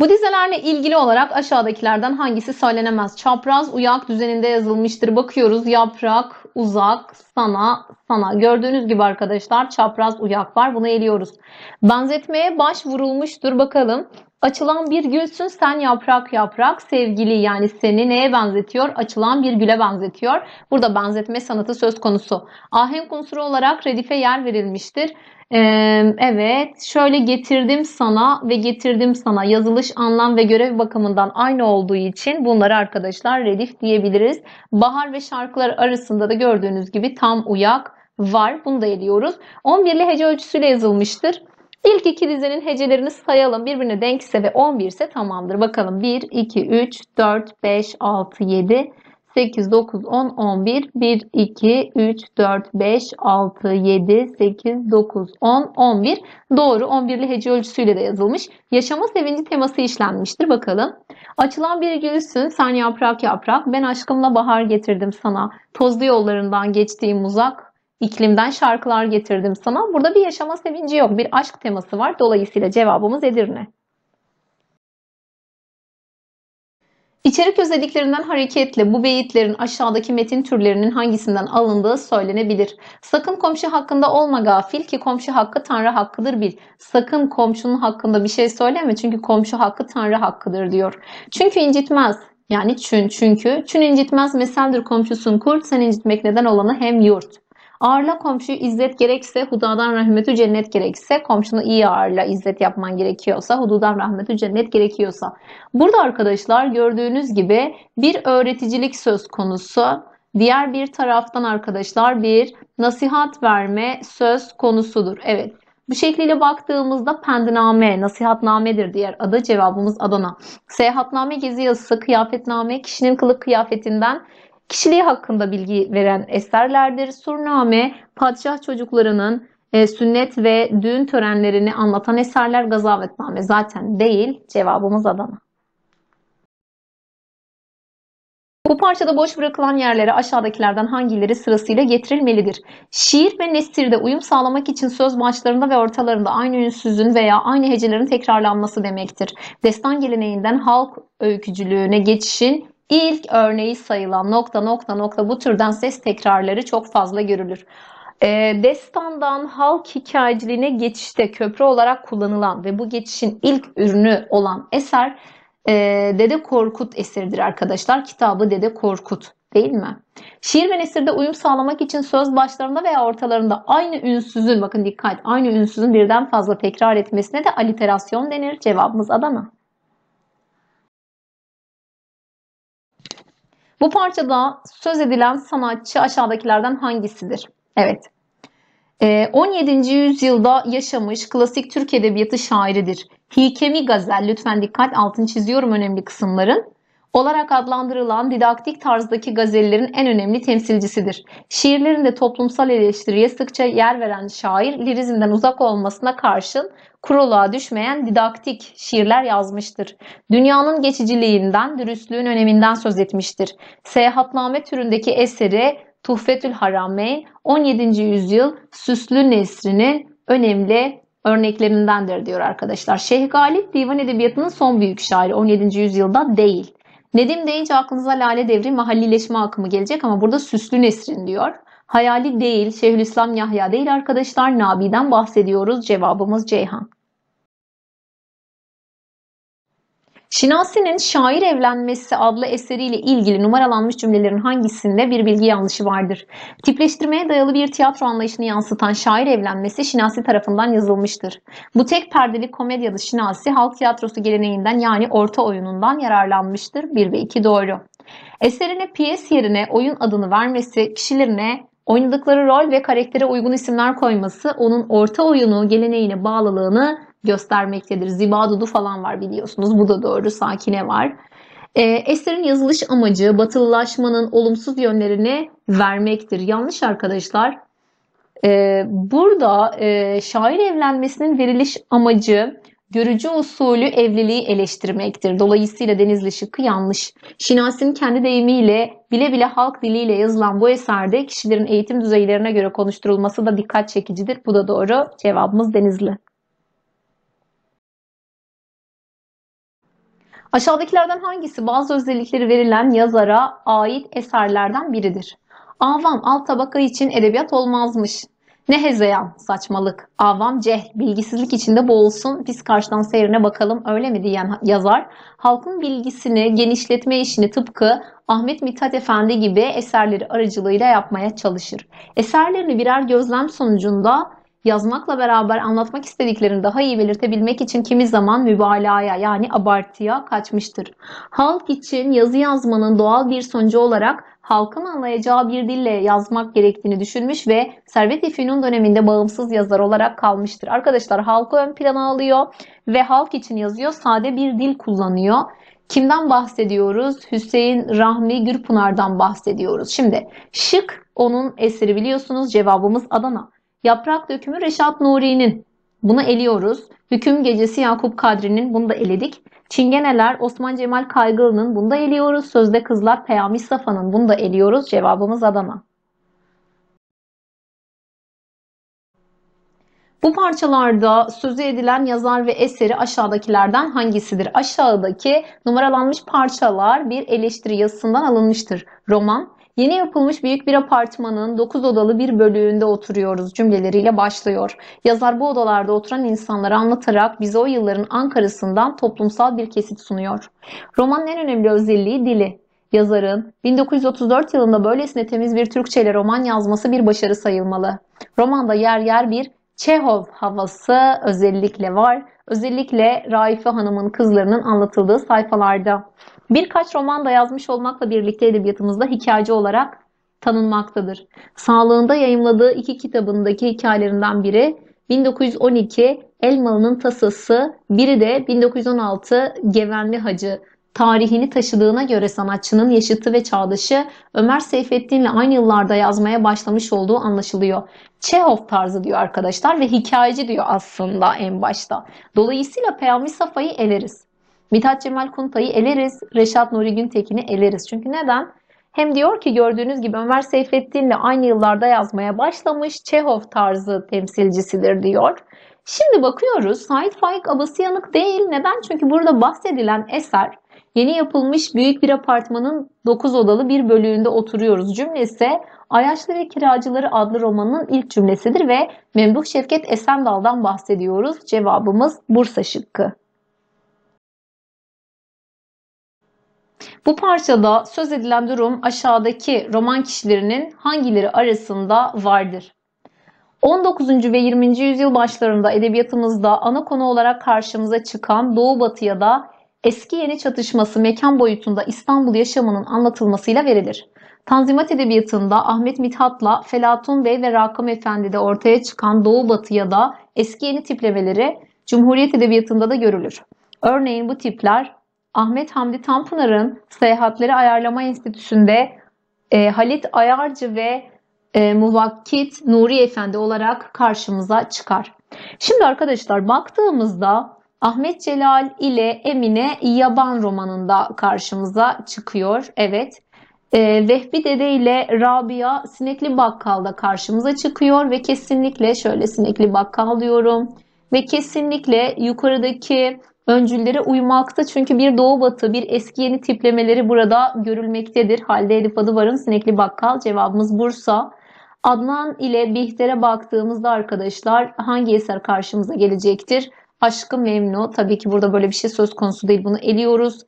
Bu dizelerle ilgili olarak aşağıdakilerden hangisi söylenemez? Çapraz uyak düzeninde yazılmıştır. Bakıyoruz yaprak, uzak, sana, sana. Gördüğünüz gibi arkadaşlar çapraz uyak var. Bunu eliyoruz. Benzetmeye başvurulmuştur. Bakalım Açılan bir gülsün sen yaprak yaprak sevgili yani seni neye benzetiyor? Açılan bir güle benzetiyor. Burada benzetme sanatı söz konusu. Ahenk unsuru olarak redife yer verilmiştir. Ee, evet şöyle getirdim sana ve getirdim sana yazılış anlam ve görev bakımından aynı olduğu için bunları arkadaşlar redif diyebiliriz. Bahar ve şarkılar arasında da gördüğünüz gibi tam uyak var. Bunu da ediyoruz. 11'li hece ölçüsüyle yazılmıştır. İlk iki dizenin hecelerini sayalım. Birbirine denk ise ve 11 ise tamamdır. Bakalım 1, 2, 3, 4, 5, 6, 7, 8, 9, 10, 11, 1, 2, 3, 4, 5, 6, 7, 8, 9, 10, 11. Doğru 11'li hece ölçüsüyle de yazılmış. Yaşama sevinci teması işlenmiştir. Bakalım. Açılan bir gülsün sen yaprak yaprak. Ben aşkımla bahar getirdim sana. Tozlu yollarından geçtiğim uzak İklimden şarkılar getirdim sana. Burada bir yaşama sevinci yok. Bir aşk teması var. Dolayısıyla cevabımız Edirne. İçerik özelliklerinden hareketle bu beyitlerin aşağıdaki metin türlerinin hangisinden alındığı söylenebilir. Sakın komşu hakkında olma gafil ki komşu hakkı Tanrı hakkıdır bil. Sakın komşunun hakkında bir şey söyleme çünkü komşu hakkı Tanrı hakkıdır diyor. Çünkü incitmez. Yani çün çünkü. Çün incitmez meseldir komşusun kurt sen incitmek neden olanı hem yurt. Ağırla komşuyu izzet gerekse hudadan rahmetü cennet gerekse komşunu iyi ağırla izzet yapman gerekiyorsa hududan rahmetü cennet gerekiyorsa. Burada arkadaşlar gördüğünüz gibi bir öğreticilik söz konusu. Diğer bir taraftan arkadaşlar bir nasihat verme söz konusudur. Evet bu şekliyle baktığımızda pendiname, nasihatnamedir diğer adı cevabımız Adana. Seyahatname gezi yazısı, kıyafetname kişinin kılık kıyafetinden kişiliği hakkında bilgi veren eserlerdir. Surname, padişah çocuklarının e, sünnet ve düğün törenlerini anlatan eserler Gazavetname zaten değil. Cevabımız Adana. Bu parçada boş bırakılan yerlere aşağıdakilerden hangileri sırasıyla getirilmelidir? Şiir ve nestirde uyum sağlamak için söz başlarında ve ortalarında aynı ünsüzün veya aynı hecelerin tekrarlanması demektir. Destan geleneğinden halk öykücülüğüne geçişin ilk örneği sayılan nokta nokta nokta bu türden ses tekrarları çok fazla görülür. E, destandan halk hikayeciliğine geçişte köprü olarak kullanılan ve bu geçişin ilk ürünü olan eser e, Dede Korkut eseridir arkadaşlar. Kitabı Dede Korkut değil mi? Şiir ve nesirde uyum sağlamak için söz başlarında veya ortalarında aynı ünsüzün bakın dikkat aynı ünsüzün birden fazla tekrar etmesine de aliterasyon denir. Cevabımız Adana. Bu parçada söz edilen sanatçı aşağıdakilerden hangisidir? Evet. 17. Ee, yüzyılda yaşamış klasik Türk edebiyatı şairidir. Hikemi Gazel, lütfen dikkat altını çiziyorum önemli kısımların olarak adlandırılan didaktik tarzdaki gazellerin en önemli temsilcisidir. Şiirlerinde toplumsal eleştiriye sıkça yer veren şair lirizmden uzak olmasına karşın kuruluğa düşmeyen didaktik şiirler yazmıştır. Dünyanın geçiciliğinden, dürüstlüğün öneminden söz etmiştir. Seyahatname türündeki eseri Tuhfetül Harameyn 17. yüzyıl Süslü Nesri'nin önemli örneklerindendir diyor arkadaşlar. Şeyh Galip divan edebiyatının son büyük şairi 17. yüzyılda değil. Nedim deyince aklınıza Lale Devri mahallileşme akımı gelecek ama burada Süslü Nesrin diyor. Hayali değil, Şeyhülislam Yahya değil arkadaşlar, Nabi'den bahsediyoruz. Cevabımız Ceyhan. Şinasi'nin Şair Evlenmesi adlı eseriyle ilgili numaralanmış cümlelerin hangisinde bir bilgi yanlışı vardır? Tipleştirmeye dayalı bir tiyatro anlayışını yansıtan Şair Evlenmesi Şinasi tarafından yazılmıştır. Bu tek perdeli komedyalı Şinasi halk tiyatrosu geleneğinden yani orta oyunundan yararlanmıştır. 1 ve 2 doğru. Eserine piyes yerine oyun adını vermesi kişilerine oynadıkları rol ve karaktere uygun isimler koyması onun orta oyunu geleneğine bağlılığını göstermektedir. Ziba Dudu falan var biliyorsunuz. Bu da doğru. Sakine var. E, eserin yazılış amacı batılılaşmanın olumsuz yönlerini vermektir. Yanlış arkadaşlar. E, burada e, şair evlenmesinin veriliş amacı görücü usulü evliliği eleştirmektir. Dolayısıyla Denizli şıkkı yanlış. Şinasi'nin kendi deyimiyle bile bile halk diliyle yazılan bu eserde kişilerin eğitim düzeylerine göre konuşturulması da dikkat çekicidir. Bu da doğru. Cevabımız Denizli. Aşağıdakilerden hangisi bazı özellikleri verilen yazara ait eserlerden biridir? Avam alt tabaka için edebiyat olmazmış. Ne hezeyan, saçmalık. Avam cehl, bilgisizlik içinde boğulsun, biz karşıdan seyrine bakalım öyle mi diyen yazar, halkın bilgisini, genişletme işini tıpkı Ahmet Mithat Efendi gibi eserleri aracılığıyla yapmaya çalışır. Eserlerini birer gözlem sonucunda yazmakla beraber anlatmak istediklerini daha iyi belirtebilmek için kimi zaman mübalağaya yani abartıya kaçmıştır. Halk için yazı yazmanın doğal bir sonucu olarak halkın anlayacağı bir dille yazmak gerektiğini düşünmüş ve Servet-i Fünun döneminde bağımsız yazar olarak kalmıştır. Arkadaşlar halkı ön plana alıyor ve halk için yazıyor. Sade bir dil kullanıyor. Kimden bahsediyoruz? Hüseyin Rahmi Gürpınar'dan bahsediyoruz. Şimdi şık onun eseri biliyorsunuz cevabımız Adana. Yaprak dökümü Reşat Nuri'nin. Bunu eliyoruz. Hüküm gecesi Yakup Kadri'nin. Bunu da eledik. Çingeneler Osman Cemal Kaygılı'nın. Bunu da eliyoruz. Sözde Kızlar Peyami Safa'nın. Bunu da eliyoruz. Cevabımız Adana. Bu parçalarda sözü edilen yazar ve eseri aşağıdakilerden hangisidir? Aşağıdaki numaralanmış parçalar bir eleştiri yazısından alınmıştır. Roman, Yeni yapılmış büyük bir apartmanın 9 odalı bir bölüğünde oturuyoruz cümleleriyle başlıyor. Yazar bu odalarda oturan insanları anlatarak bize o yılların Ankara'sından toplumsal bir kesit sunuyor. Romanın en önemli özelliği dili. Yazarın 1934 yılında böylesine temiz bir Türkçe ile roman yazması bir başarı sayılmalı. Romanda yer yer bir Çehov havası özellikle var. Özellikle Raife Hanım'ın kızlarının anlatıldığı sayfalarda. Birkaç roman da yazmış olmakla birlikte edebiyatımızda hikayeci olarak tanınmaktadır. Sağlığında yayımladığı iki kitabındaki hikayelerinden biri 1912 Elmalı'nın Tasası, biri de 1916 Gevenli Hacı tarihini taşıdığına göre sanatçının yaşıtı ve çağdaşı Ömer Seyfettin ile aynı yıllarda yazmaya başlamış olduğu anlaşılıyor. Chekhov tarzı diyor arkadaşlar ve hikayeci diyor aslında en başta. Dolayısıyla Peyami Safa'yı eleriz. Mithat Cemal Kuntay'ı eleriz, Reşat Nuri Güntekin'i eleriz. Çünkü neden? Hem diyor ki gördüğünüz gibi Ömer Seyfettin'le aynı yıllarda yazmaya başlamış Çehov tarzı temsilcisidir diyor. Şimdi bakıyoruz Said Faik Abasıyanık değil. Neden? Çünkü burada bahsedilen eser yeni yapılmış büyük bir apartmanın 9 odalı bir bölüğünde oturuyoruz cümlesi Ayaşlı ve Kiracıları adlı romanın ilk cümlesidir ve Memduh Şevket Esendal'dan bahsediyoruz. Cevabımız Bursa şıkkı. Bu parçada söz edilen durum aşağıdaki roman kişilerinin hangileri arasında vardır? 19. ve 20. yüzyıl başlarında edebiyatımızda ana konu olarak karşımıza çıkan Doğu Batı ya da eski yeni çatışması mekan boyutunda İstanbul yaşamının anlatılmasıyla verilir. Tanzimat Edebiyatı'nda Ahmet Mithat'la Felatun Bey ve Rakım Efendi'de ortaya çıkan Doğu Batı ya da eski yeni tiplemeleri Cumhuriyet Edebiyatı'nda da görülür. Örneğin bu tipler Ahmet Hamdi Tanpınar'ın Seyahatleri Ayarlama Enstitüsü'nde e, Halit Ayarcı ve e, Muvakkit Nuri Efendi olarak karşımıza çıkar. Şimdi arkadaşlar baktığımızda Ahmet Celal ile Emine Yaban romanında karşımıza çıkıyor. Evet. E, Vehbi Dede ile Rabia Sinekli Bakkal'da karşımıza çıkıyor ve kesinlikle şöyle Sinekli Bakkal diyorum ve kesinlikle yukarıdaki öncüllere uymakta çünkü bir doğu batı bir eski yeni tiplemeleri burada görülmektedir. halde Edip Adıvar'ın Sinekli Bakkal cevabımız Bursa. Adnan ile Bihter'e baktığımızda arkadaşlar hangi eser karşımıza gelecektir? Aşkı Memnu. Tabii ki burada böyle bir şey söz konusu değil. Bunu eliyoruz.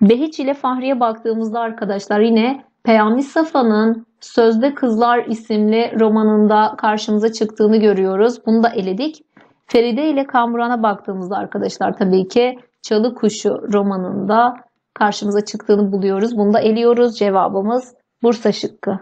Behiç ile Fahri'ye baktığımızda arkadaşlar yine Peyami Safa'nın Sözde Kızlar isimli romanında karşımıza çıktığını görüyoruz. Bunu da eledik. Feride ile Kamuran'a baktığımızda arkadaşlar tabii ki Çalı Kuşu romanında karşımıza çıktığını buluyoruz. Bunu da eliyoruz. Cevabımız Bursa şıkkı.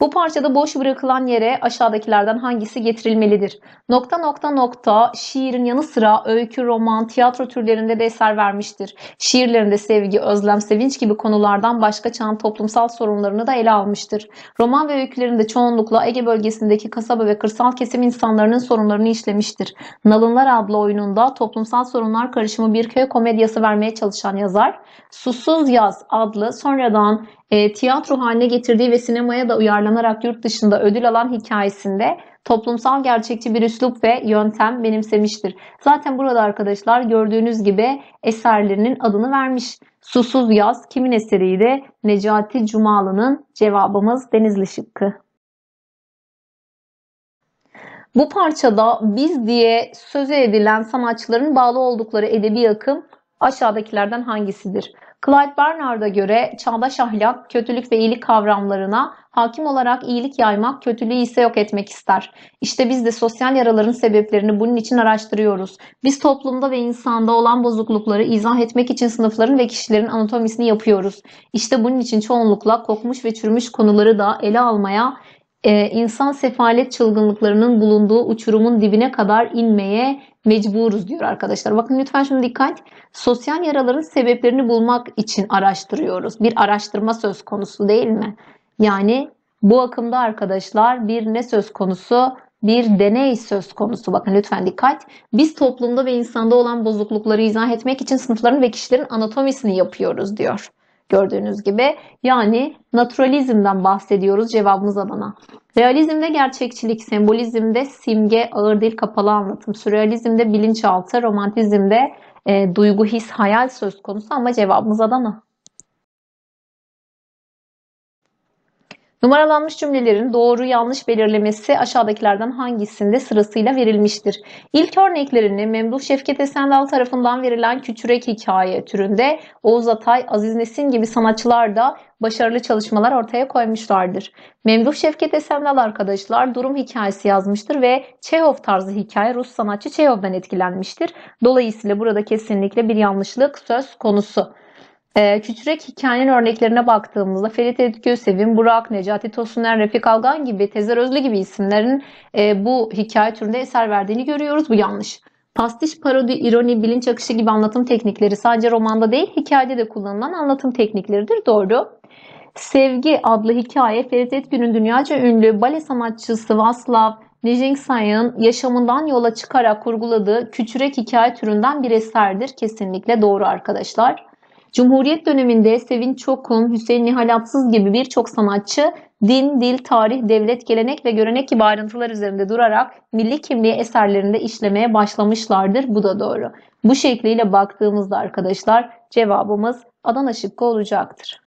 Bu parçada boş bırakılan yere aşağıdakilerden hangisi getirilmelidir? Nokta nokta nokta şiirin yanı sıra öykü, roman, tiyatro türlerinde de eser vermiştir. Şiirlerinde sevgi, özlem, sevinç gibi konulardan başka çağın toplumsal sorunlarını da ele almıştır. Roman ve öykülerinde çoğunlukla Ege bölgesindeki kasaba ve kırsal kesim insanlarının sorunlarını işlemiştir. Nalınlar adlı oyununda toplumsal sorunlar karışımı bir köy komedyası vermeye çalışan yazar, Susuz Yaz adlı sonradan e, tiyatro haline getirdiği ve sinemaya da uyarlanarak yurt dışında ödül alan hikayesinde toplumsal gerçekçi bir üslup ve yöntem benimsemiştir. Zaten burada arkadaşlar gördüğünüz gibi eserlerinin adını vermiş. Susuz Yaz kimin eseriydi? Necati Cumalı'nın cevabımız Denizli Şıkkı. Bu parçada biz diye söze edilen sanatçıların bağlı oldukları edebi akım aşağıdakilerden hangisidir? Clyde Barnard'a göre çağdaş ahlak kötülük ve iyilik kavramlarına hakim olarak iyilik yaymak, kötülüğü ise yok etmek ister. İşte biz de sosyal yaraların sebeplerini bunun için araştırıyoruz. Biz toplumda ve insanda olan bozuklukları izah etmek için sınıfların ve kişilerin anatomisini yapıyoruz. İşte bunun için çoğunlukla kokmuş ve çürümüş konuları da ele almaya e, insan sefalet çılgınlıklarının bulunduğu uçurumun dibine kadar inmeye mecburuz diyor arkadaşlar. Bakın lütfen şunu dikkat. Sosyal yaraların sebeplerini bulmak için araştırıyoruz. Bir araştırma söz konusu değil mi? Yani bu akımda arkadaşlar bir ne söz konusu? Bir deney söz konusu. Bakın lütfen dikkat. Biz toplumda ve insanda olan bozuklukları izah etmek için sınıfların ve kişilerin anatomisini yapıyoruz diyor. Gördüğünüz gibi yani naturalizmden bahsediyoruz cevabımız Adana. Realizmde gerçekçilik, sembolizmde simge, ağır dil, kapalı anlatım, sürrealizmde bilinçaltı, romantizmde e, duygu, his, hayal söz konusu ama cevabımız Adana. Numaralanmış cümlelerin doğru yanlış belirlemesi aşağıdakilerden hangisinde sırasıyla verilmiştir? İlk örneklerini Memduh Şevket Esendal tarafından verilen küçürek hikaye türünde Oğuz Atay, Aziz Nesin gibi sanatçılar da başarılı çalışmalar ortaya koymuşlardır. Memduh Şevket Esendal arkadaşlar durum hikayesi yazmıştır ve Çehov tarzı hikaye Rus sanatçı Çehov'dan etkilenmiştir. Dolayısıyla burada kesinlikle bir yanlışlık söz konusu. E, ee, küçürek hikayenin örneklerine baktığımızda Ferit Edgözsev'in, Burak, Necati Tosuner, Refik Algan gibi, Tezer Özlü gibi isimlerin e, bu hikaye türünde eser verdiğini görüyoruz. Bu yanlış. Pastiş, parodi, ironi, bilinç akışı gibi anlatım teknikleri sadece romanda değil hikayede de kullanılan anlatım teknikleridir. Doğru. Sevgi adlı hikaye Ferit Etgün'ün dünyaca ünlü bale sanatçısı Vaslav Nijinsay'ın yaşamından yola çıkarak kurguladığı küçürek hikaye türünden bir eserdir. Kesinlikle doğru arkadaşlar. Cumhuriyet döneminde Sevin Çokum, Hüseyin Nihalatsız gibi birçok sanatçı din, dil, tarih, devlet, gelenek ve görenek gibi ayrıntılar üzerinde durarak milli kimliği eserlerinde işlemeye başlamışlardır. Bu da doğru. Bu şekliyle baktığımızda arkadaşlar cevabımız Adana şıkkı olacaktır.